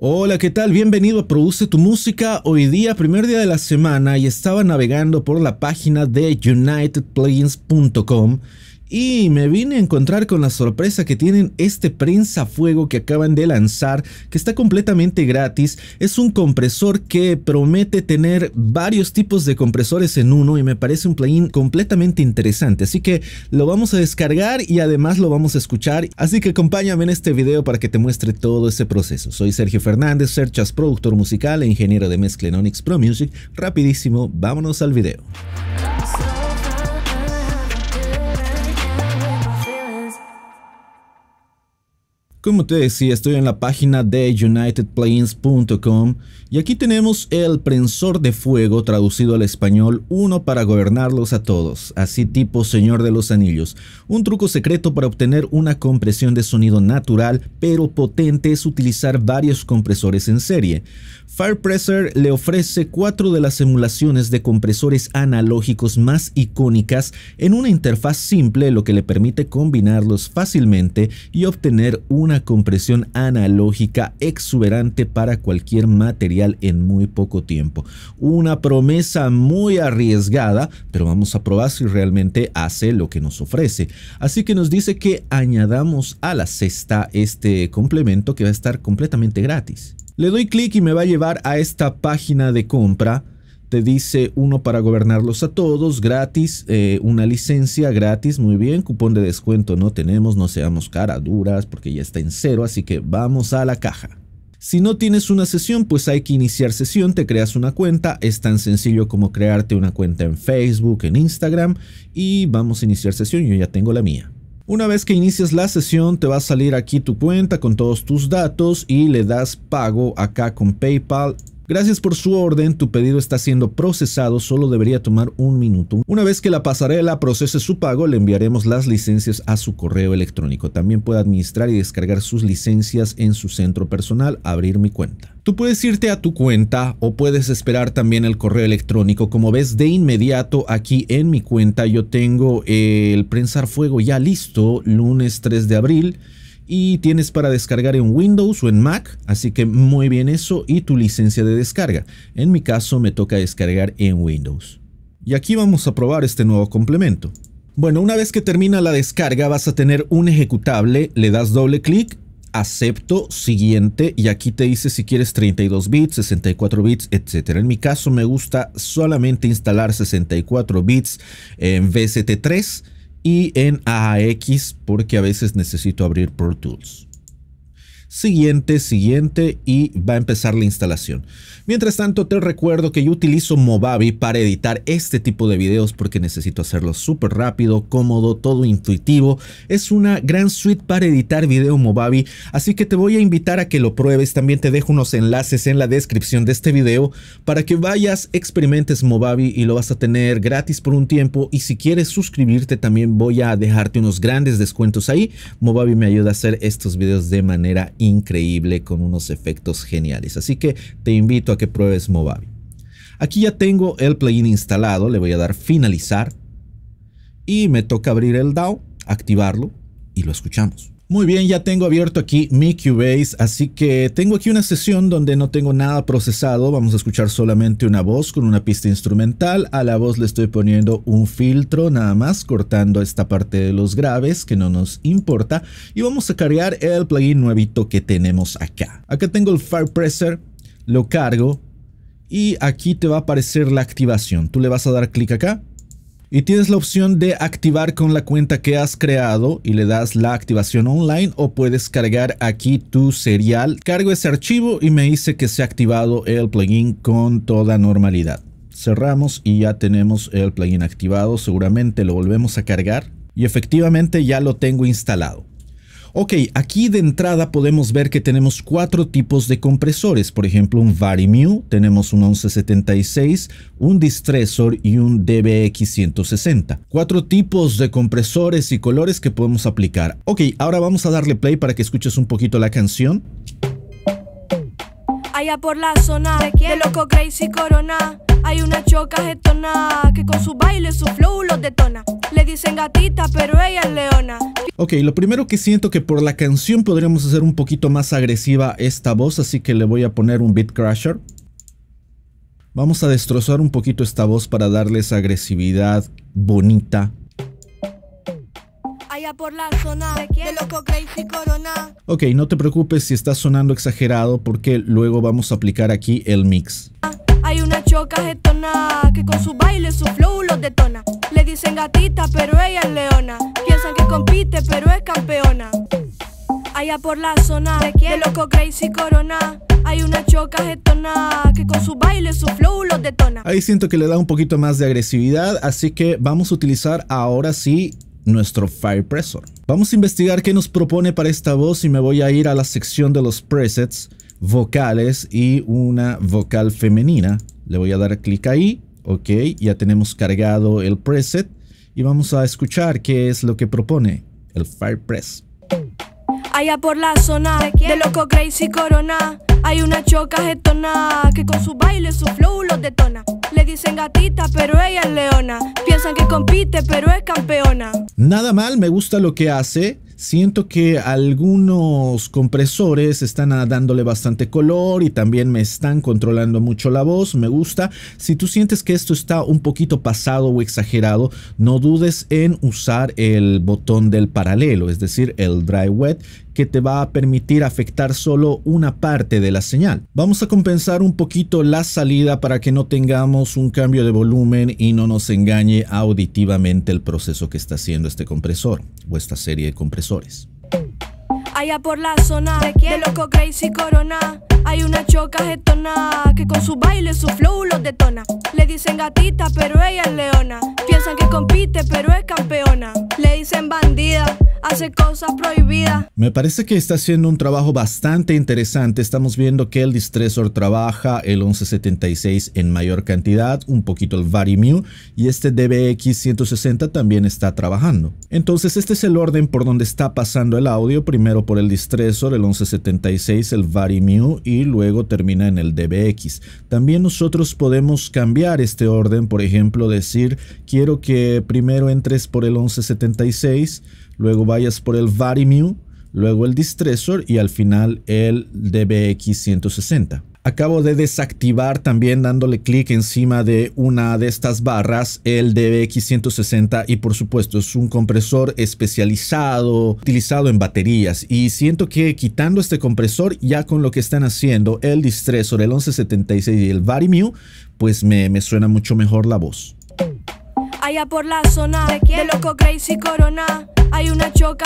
Hola, ¿qué tal? Bienvenido a Produce tu Música. Hoy día, primer día de la semana, y estaba navegando por la página de unitedplugins.com y me vine a encontrar con la sorpresa que tienen este prensa fuego que acaban de lanzar, que está completamente gratis. Es un compresor que promete tener varios tipos de compresores en uno y me parece un plugin completamente interesante. Así que lo vamos a descargar y además lo vamos a escuchar. Así que acompáñame en este video para que te muestre todo ese proceso. Soy Sergio Fernández, Serchas productor musical e ingeniero de mezcla en Onyx Pro Music. Rapidísimo, vámonos al video. Como te decía, estoy en la página de unitedplanes.com y aquí tenemos el prensor de fuego traducido al español, uno para gobernarlos a todos, así tipo Señor de los Anillos. Un truco secreto para obtener una compresión de sonido natural pero potente es utilizar varios compresores en serie. Firepresser le ofrece cuatro de las emulaciones de compresores analógicos más icónicas en una interfaz simple, lo que le permite combinarlos fácilmente y obtener una compresión analógica exuberante para cualquier material en muy poco tiempo. Una promesa muy arriesgada, pero vamos a probar si realmente hace lo que nos ofrece. Así que nos dice que añadamos a la cesta este complemento que va a estar completamente gratis. Le doy clic y me va a llevar a esta página de compra te dice uno para gobernarlos a todos, gratis, eh, una licencia gratis, muy bien, cupón de descuento no tenemos, no seamos cara duras porque ya está en cero, así que vamos a la caja. Si no tienes una sesión, pues hay que iniciar sesión, te creas una cuenta, es tan sencillo como crearte una cuenta en Facebook, en Instagram y vamos a iniciar sesión, yo ya tengo la mía. Una vez que inicias la sesión te va a salir aquí tu cuenta con todos tus datos y le das pago acá con PayPal Gracias por su orden, tu pedido está siendo procesado, solo debería tomar un minuto. Una vez que la pasarela procese su pago, le enviaremos las licencias a su correo electrónico. También puede administrar y descargar sus licencias en su centro personal, abrir mi cuenta. Tú puedes irte a tu cuenta o puedes esperar también el correo electrónico. Como ves, de inmediato aquí en mi cuenta yo tengo el prensar fuego ya listo, lunes 3 de abril y tienes para descargar en Windows o en Mac, así que muy bien eso y tu licencia de descarga. En mi caso me toca descargar en Windows. Y aquí vamos a probar este nuevo complemento. Bueno, una vez que termina la descarga vas a tener un ejecutable, le das doble clic, acepto, siguiente y aquí te dice si quieres 32 bits, 64 bits, etc. En mi caso me gusta solamente instalar 64 bits en VST3 y en AAX porque a veces necesito abrir Pro Tools siguiente, siguiente y va a empezar la instalación. Mientras tanto, te recuerdo que yo utilizo Movavi para editar este tipo de videos porque necesito hacerlo súper rápido, cómodo, todo intuitivo. Es una gran suite para editar video Movavi, así que te voy a invitar a que lo pruebes. También te dejo unos enlaces en la descripción de este video para que vayas, experimentes Movavi y lo vas a tener gratis por un tiempo. Y si quieres suscribirte, también voy a dejarte unos grandes descuentos ahí. Movavi me ayuda a hacer estos videos de manera increíble con unos efectos geniales. Así que te invito a que pruebes Movavi. Aquí ya tengo el plugin instalado, le voy a dar finalizar y me toca abrir el DAO, activarlo y lo escuchamos. Muy bien, ya tengo abierto aquí mi Cubase, así que tengo aquí una sesión donde no tengo nada procesado, vamos a escuchar solamente una voz con una pista instrumental, a la voz le estoy poniendo un filtro nada más, cortando esta parte de los graves que no nos importa, y vamos a cargar el plugin nuevito que tenemos acá. Acá tengo el Fire Presser, lo cargo, y aquí te va a aparecer la activación, tú le vas a dar clic acá, y tienes la opción de activar con la cuenta que has creado y le das la activación online o puedes cargar aquí tu serial. Cargo ese archivo y me dice que se ha activado el plugin con toda normalidad. Cerramos y ya tenemos el plugin activado, seguramente lo volvemos a cargar y efectivamente ya lo tengo instalado. Ok, aquí de entrada podemos ver que tenemos cuatro tipos de compresores, por ejemplo un varimu tenemos un 1176, un Distressor y un DBX160. Cuatro tipos de compresores y colores que podemos aplicar. Ok, ahora vamos a darle play para que escuches un poquito la canción. por la zona Crazy Corona hay una choca que con su baile, su flow lo detona. Le dicen gatita, pero ella es leona. Ok, lo primero que siento que por la canción podríamos hacer un poquito más agresiva esta voz, así que le voy a poner un beat crusher. Vamos a destrozar un poquito esta voz para darle esa agresividad bonita por la zona loco corona. Ok, no te preocupes si está sonando exagerado porque luego vamos a aplicar aquí el mix choca que con su baile su flow lo detona. Le dicen gatita, pero ella es leona. Piensan que compite, pero es campeona. Allá por la zona de, loco crazy corona. Hay una choca getona que con su baile, su flow lo detona. Ahí siento que le da un poquito más de agresividad, así que vamos a utilizar ahora sí nuestro Firepressor. Vamos a investigar qué nos propone para esta voz y me voy a ir a la sección de los presets vocales y una vocal femenina le voy a dar clic ahí. Ok, ya tenemos cargado el preset y vamos a escuchar qué es lo que propone el Firepress. Allá por la zona de Loco Crazy Corona hay una choca getona que con su baile, su flow los detona. Le dicen gatita, pero ella es leona. Piensan que compite, pero es campeona. Nada mal, me gusta lo que hace. Siento que algunos compresores están dándole bastante color y también me están controlando mucho la voz, me gusta. Si tú sientes que esto está un poquito pasado o exagerado, no dudes en usar el botón del paralelo, es decir, el dry wet, que te va a permitir afectar solo una parte de la señal. Vamos a compensar un poquito la salida para que no tengamos un cambio de volumen y no nos engañe auditivamente el proceso que está haciendo este compresor o esta serie de compresores. Allá por la zona de, loco Crazy Corona. Hay una choca getona que con su baile, su flow los detona. Le dicen gatita, pero ella es leona. Piensan que compite, pero es campeona. Le dicen bandida hace cosas prohibida. Me parece que está haciendo un trabajo bastante interesante. Estamos viendo que el Distressor trabaja el 1176 en mayor cantidad, un poquito el Varimu y este DBX 160 también está trabajando. Entonces este es el orden por donde está pasando el audio, primero por el Distressor, el 1176, el Varimu y luego termina en el DBX. También nosotros podemos cambiar este orden, por ejemplo, decir quiero que primero entres por el 1176 luego vayas por el VARIMU, luego el Distressor y al final el DBX 160. Acabo de desactivar también dándole clic encima de una de estas barras el DBX160 y por supuesto es un compresor especializado utilizado en baterías y siento que quitando este compresor ya con lo que están haciendo el Distressor, el 1176 y el VARIMU pues me suena mucho mejor la voz allá por la zona de, quién? de loco crazy corona. Hay una choca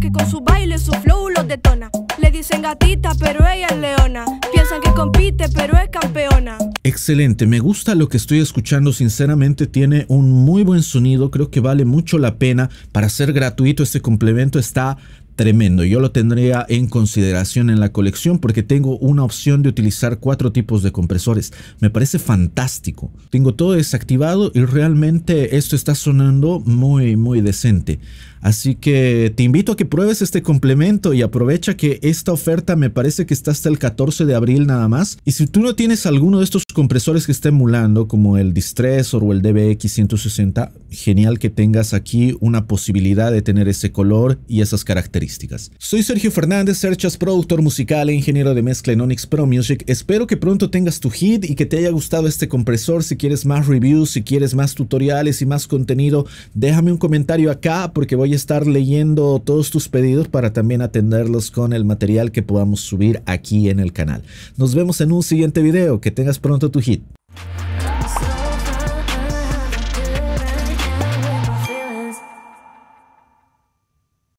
que con su baile, su flow lo detona. Le dicen gatita, pero ella es leona. Piensan que compite, pero es campeona. Excelente, me gusta lo que estoy escuchando, sinceramente tiene un muy buen sonido, creo que vale mucho la pena. Para ser gratuito este complemento está tremendo. Yo lo tendría en consideración en la colección porque tengo una opción de utilizar cuatro tipos de compresores. Me parece fantástico. Tengo todo desactivado y realmente esto está sonando muy, muy decente. Así que te invito a que pruebes este complemento y aprovecha que esta oferta me parece que está hasta el 14 de abril nada más. Y si tú no tienes alguno de estos compresores que esté emulando, como el Distressor o el DBX 160, genial que tengas aquí una posibilidad de tener ese color y esas características. Soy Sergio Fernández, Serchas, productor musical e ingeniero de mezcla en Onyx Pro Music. Espero que pronto tengas tu hit y que te haya gustado este compresor. Si quieres más reviews, si quieres más tutoriales y más contenido, déjame un comentario acá porque voy estar leyendo todos tus pedidos para también atenderlos con el material que podamos subir aquí en el canal. Nos vemos en un siguiente video. Que tengas pronto tu hit.